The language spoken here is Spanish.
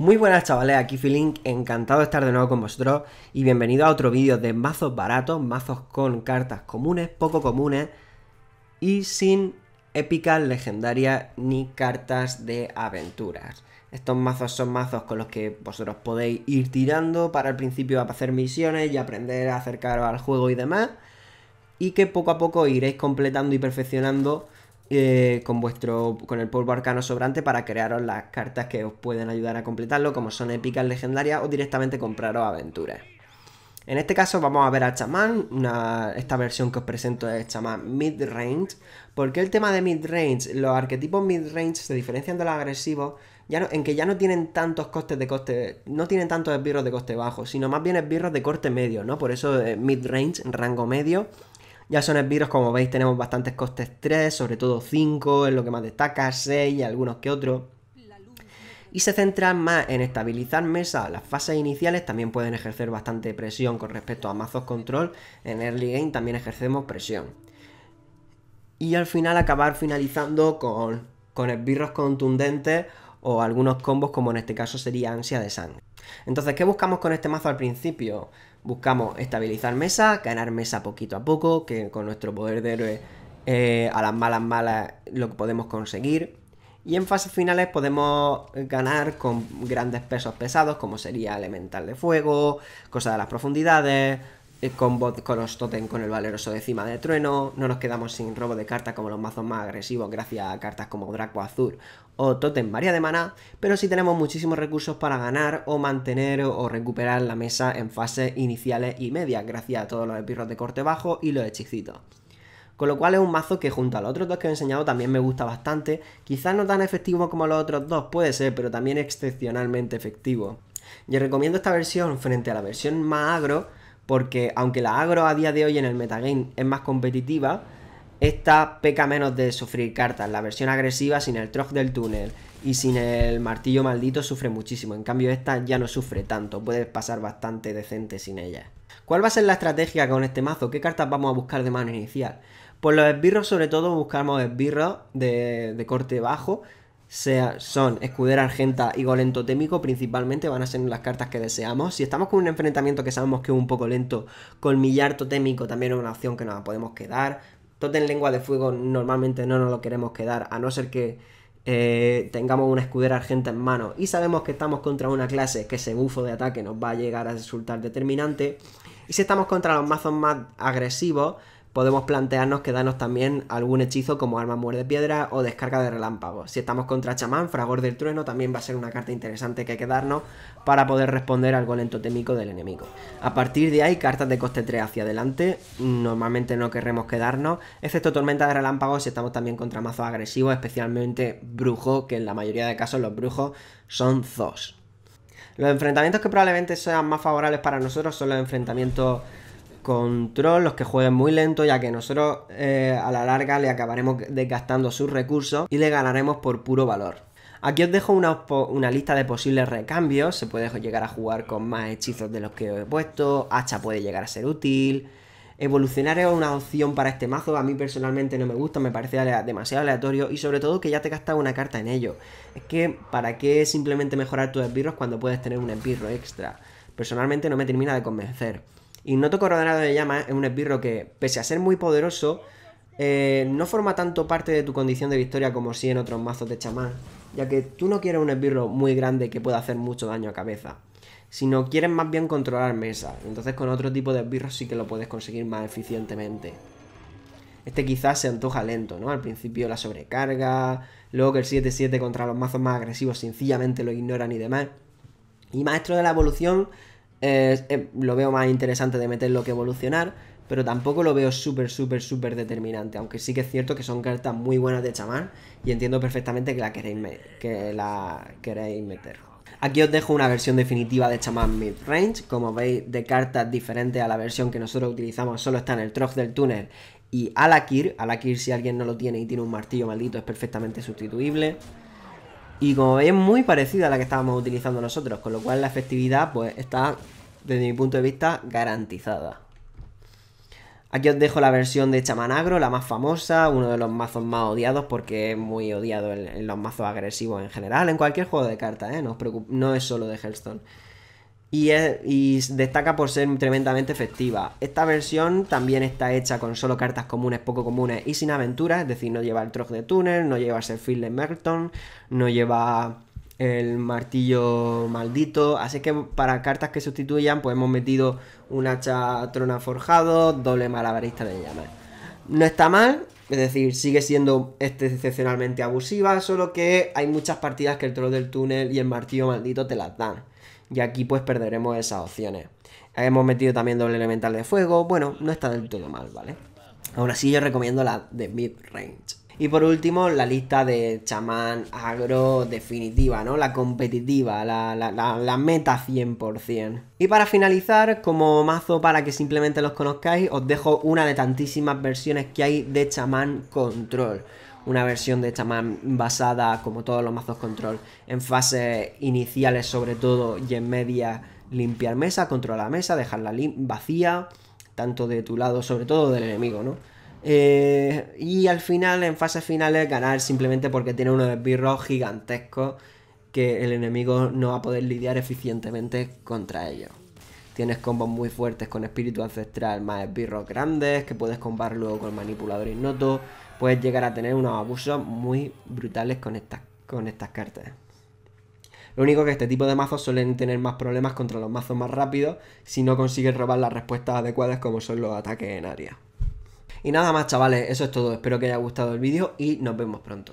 Muy buenas chavales, aquí Filink, encantado de estar de nuevo con vosotros y bienvenido a otro vídeo de mazos baratos, mazos con cartas comunes, poco comunes y sin épicas, legendarias ni cartas de aventuras. Estos mazos son mazos con los que vosotros podéis ir tirando para el principio a hacer misiones y aprender a acercaros al juego y demás y que poco a poco iréis completando y perfeccionando eh, con vuestro con el polvo arcano sobrante para crearos las cartas que os pueden ayudar a completarlo, como son épicas, legendarias o directamente compraros aventuras. En este caso vamos a ver a Chamán, esta versión que os presento es Chamán mid range porque el tema de mid range Los arquetipos range se diferencian de los agresivos ya en que ya no tienen tantos costes de coste, no tienen tantos esbirros de coste bajo, sino más bien esbirros de corte medio, ¿no? Por eso eh, mid range rango medio, ya son esbirros, como veis, tenemos bastantes costes 3, sobre todo 5, es lo que más destaca, 6 y algunos que otros. Y se centran más en estabilizar mesa. Las fases iniciales también pueden ejercer bastante presión con respecto a mazos control. En early game también ejercemos presión. Y al final acabar finalizando con, con esbirros contundentes o algunos combos como en este caso sería ansia de sangre. Entonces, ¿qué buscamos con este mazo al principio? Buscamos estabilizar mesa, ganar mesa poquito a poco, que con nuestro poder de héroe eh, a las malas malas lo podemos conseguir. Y en fases finales podemos ganar con grandes pesos pesados, como sería elemental de fuego, cosa de las profundidades, combo eh, con los totem con el valeroso de cima de trueno, no nos quedamos sin robo de cartas como los mazos más agresivos gracias a cartas como Draco Azul o totem varia de maná, pero sí tenemos muchísimos recursos para ganar o mantener o recuperar la mesa en fases iniciales y medias gracias a todos los epirros de corte bajo y los hechicitos. Con lo cual es un mazo que junto a los otros dos que he enseñado también me gusta bastante, quizás no tan efectivo como los otros dos, puede ser, pero también excepcionalmente efectivo. Yo recomiendo esta versión frente a la versión más agro porque aunque la agro a día de hoy en el metagame es más competitiva, esta peca menos de sufrir cartas. La versión agresiva sin el troc del túnel y sin el martillo maldito sufre muchísimo. En cambio esta ya no sufre tanto, puedes pasar bastante decente sin ella. ¿Cuál va a ser la estrategia con este mazo? ¿Qué cartas vamos a buscar de mano inicial? Pues los esbirros sobre todo buscamos esbirros de corte bajo sea, son Escudera Argenta y golento Totémico, principalmente van a ser las cartas que deseamos. Si estamos con un enfrentamiento que sabemos que es un poco lento, Colmillar Totémico también es una opción que nos podemos quedar. Totem Lengua de Fuego normalmente no nos lo queremos quedar, a no ser que eh, tengamos una Escudera Argenta en mano y sabemos que estamos contra una clase que ese bufo de ataque nos va a llegar a resultar determinante. Y si estamos contra los mazos más agresivos, podemos plantearnos quedarnos también algún hechizo como arma muerde piedra o descarga de relámpago. Si estamos contra chamán, fragor del trueno también va a ser una carta interesante que quedarnos para poder responder al lento totémico del enemigo. A partir de ahí, cartas de coste 3 hacia adelante, normalmente no querremos quedarnos, excepto tormenta de relámpago si estamos también contra mazos agresivos, especialmente brujo. que en la mayoría de casos los brujos son zos. Los enfrentamientos que probablemente sean más favorables para nosotros son los enfrentamientos control, los que jueguen muy lento, ya que nosotros eh, a la larga le acabaremos desgastando sus recursos y le ganaremos por puro valor. Aquí os dejo una, lista de posibles recambios, se puede llegar a jugar con más hechizos de los que os he puesto, hacha puede llegar a ser útil, evolucionar es una opción para este mazo, a mí personalmente no me gusta, me parece demasiado aleatorio y sobre todo que ya te gastas una carta en ello. Es que, ¿para qué simplemente mejorar tus esbirros cuando puedes tener un esbirro extra? Personalmente no me termina de convencer. Y no toco Coronado de Llama es un esbirro que, pese a ser muy poderoso, eh, no forma tanto parte de tu condición de victoria como si en otros mazos de chamán, ya que tú no quieres un esbirro muy grande que pueda hacer mucho daño a cabeza, sino quieres más bien controlar mesa, entonces con otro tipo de esbirros sí que lo puedes conseguir más eficientemente. Este quizás se antoja lento, ¿no? Al principio la sobrecarga, luego que el 7-7 contra los mazos más agresivos sencillamente lo ignoran y demás. Y Maestro de la Evolución eh, lo veo más interesante de meterlo que evolucionar, pero tampoco lo veo súper, súper, súper determinante. Aunque sí que es cierto que son cartas muy buenas de chamán y entiendo perfectamente que la queréis, que la queréis meter. Aquí os dejo una versión definitiva de chamán mid-range. Como veis, de cartas diferentes a la versión que nosotros utilizamos, solo en el troc del Túnel y Alakir. Alakir, si alguien no lo tiene y tiene un martillo maldito, es perfectamente sustituible. Y como veis es muy parecida a la que estábamos utilizando nosotros, con lo cual la efectividad pues está, desde mi punto de vista, garantizada. Aquí os dejo la versión de Chamanagro, la más famosa, uno de los mazos más odiados porque es muy odiado en, los mazos agresivos en general, en cualquier juego de cartas, ¿eh? no, es solo de Hearthstone y, destaca por ser tremendamente efectiva. Esta versión también está hecha con solo cartas comunes, poco comunes y sin aventuras, es decir, no lleva el trozo de túnel, no lleva Serfield de Merton, no lleva el martillo maldito, así que para cartas que sustituyan pues hemos metido un hacha trona forjado, doble malabarista de llamas. No está mal, es decir, sigue siendo excepcionalmente abusiva, solo que hay muchas partidas que el troll del túnel y el martillo maldito te las dan y aquí pues perderemos esas opciones. Hemos metido también doble elemental de fuego, bueno, no está del todo mal, ¿vale? Aún así yo recomiendo la de mid range. Y por último, la lista de chamán agro definitiva, ¿no? La competitiva, la, meta 100%. Y para finalizar, como mazo para que simplemente los conozcáis, os dejo una de tantísimas versiones que hay de chamán control una versión de chamán basada, como todos los mazos control, en fases iniciales sobre todo y en media, limpiar mesa, controlar la mesa, dejarla vacía, tanto de tu lado, sobre todo del enemigo, ¿no? Eh, y al final, en fases finales, ganar simplemente porque tiene unos esbirros gigantescos que el enemigo no va a poder lidiar eficientemente contra ellos. Tienes combos muy fuertes con espíritu ancestral más esbirros grandes que puedes combar luego con manipulador ignoto. Puedes llegar a tener unos abusos muy brutales con estas, con estas cartas. Lo único que este tipo de mazos suelen tener más problemas contra los mazos más rápidos si no consigues robar las respuestas adecuadas como son los ataques en área. Y nada más chavales, eso es todo, espero que haya gustado el vídeo y nos vemos pronto.